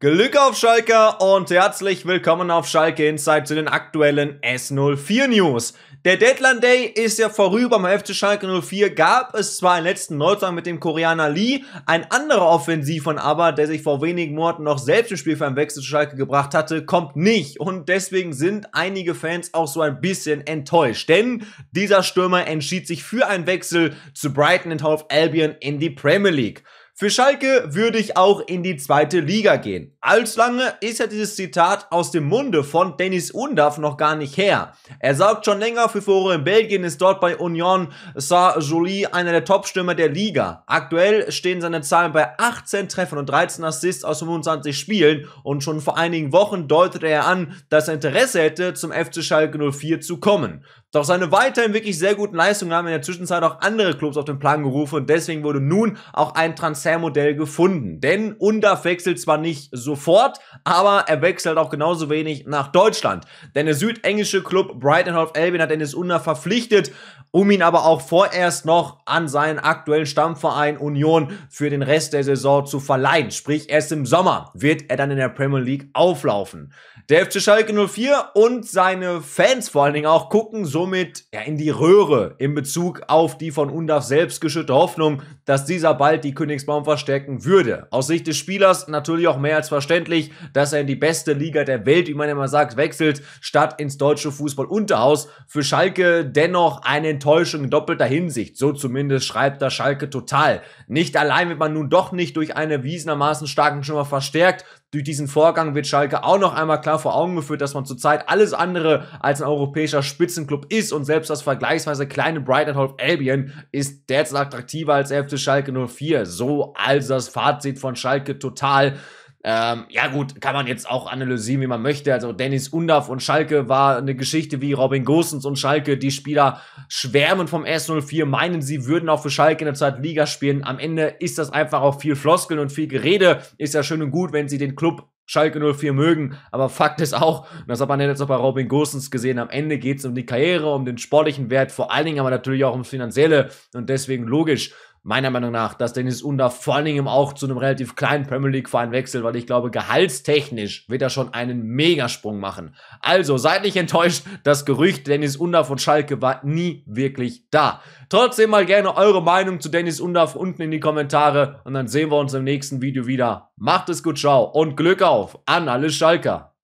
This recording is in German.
Glück auf Schalke und herzlich willkommen auf Schalke Inside zu den aktuellen S04 News. Der Deadline Day ist ja vorüber. Beim FC Schalke 04 gab es zwar einen letzten Neuzugang mit dem Koreaner Lee, ein anderer Offensiv von aber, der sich vor wenigen Monaten noch selbst im Spiel für einen Wechsel zu Schalke gebracht hatte, kommt nicht. Und deswegen sind einige Fans auch so ein bisschen enttäuscht. Denn dieser Stürmer entschied sich für einen Wechsel zu Brighton in Half Albion in die Premier League. Für Schalke würde ich auch in die zweite Liga gehen. Allzu lange ist ja dieses Zitat aus dem Munde von Dennis Undaf noch gar nicht her. Er sorgt schon länger für Furore in Belgien, ist dort bei Union Saint-Joly einer der Top-Stürmer der Liga. Aktuell stehen seine Zahlen bei 18 Treffen und 13 Assists aus 25 Spielen und schon vor einigen Wochen deutete er an, dass er Interesse hätte, zum FC Schalke 04 zu kommen. Doch seine weiterhin wirklich sehr guten Leistungen haben in der Zwischenzeit auch andere Clubs auf den Plan gerufen und deswegen wurde nun auch ein Transfermodell gefunden. Denn Under wechselt zwar nicht sofort, aber er wechselt auch genauso wenig nach Deutschland. Denn der südenglische Club Brighton Hove Albion hat Dennis Under verpflichtet, um ihn aber auch vorerst noch an seinen aktuellen Stammverein Union für den Rest der Saison zu verleihen. Sprich, erst im Sommer wird er dann in der Premier League auflaufen. Der FC Schalke 04 und seine Fans vor allen Dingen auch gucken so somit ja, in die Röhre in Bezug auf die von Undaf selbst geschütte Hoffnung, dass dieser bald die Königsbaum verstärken würde. Aus Sicht des Spielers natürlich auch mehr als verständlich, dass er in die beste Liga der Welt, wie man immer sagt, wechselt, statt ins deutsche Fußballunterhaus. Für Schalke dennoch eine Enttäuschung in doppelter Hinsicht. So zumindest schreibt da Schalke total. Nicht allein wird man nun doch nicht durch eine wiesenermaßen starken Schimmer verstärkt, durch diesen Vorgang wird Schalke auch noch einmal klar vor Augen geführt, dass man zurzeit alles andere als ein europäischer Spitzenklub ist und selbst das vergleichsweise kleine Brighton Hove Albion ist derzeit attraktiver als FC Schalke 04. So also das Fazit von Schalke total. Ähm, ja, gut, kann man jetzt auch analysieren, wie man möchte. Also Dennis Undav und Schalke war eine Geschichte wie Robin Gosens und Schalke. Die Spieler schwärmen vom S04, meinen, sie würden auch für Schalke in der zweiten Liga spielen. Am Ende ist das einfach auch viel Floskeln und viel Gerede. Ist ja schön und gut, wenn sie den Club Schalke 04 mögen, aber Fakt ist auch, und das hat man jetzt auch bei Robin Gosens gesehen, am Ende geht es um die Karriere, um den sportlichen Wert, vor allen Dingen aber natürlich auch ums Finanzielle und deswegen logisch, meiner Meinung nach, dass Dennis Under vor allen Dingen auch zu einem relativ kleinen Premier League-Verein wechselt, weil ich glaube, gehaltstechnisch wird er schon einen Megasprung machen. Also seid nicht enttäuscht, das Gerücht Dennis Undaff und Schalke war nie wirklich da. Trotzdem mal gerne eure Meinung zu Dennis Undaff unten in die Kommentare und dann sehen wir uns im nächsten Video wieder. Macht es gut, ciao und Glück auf an alle Schalker.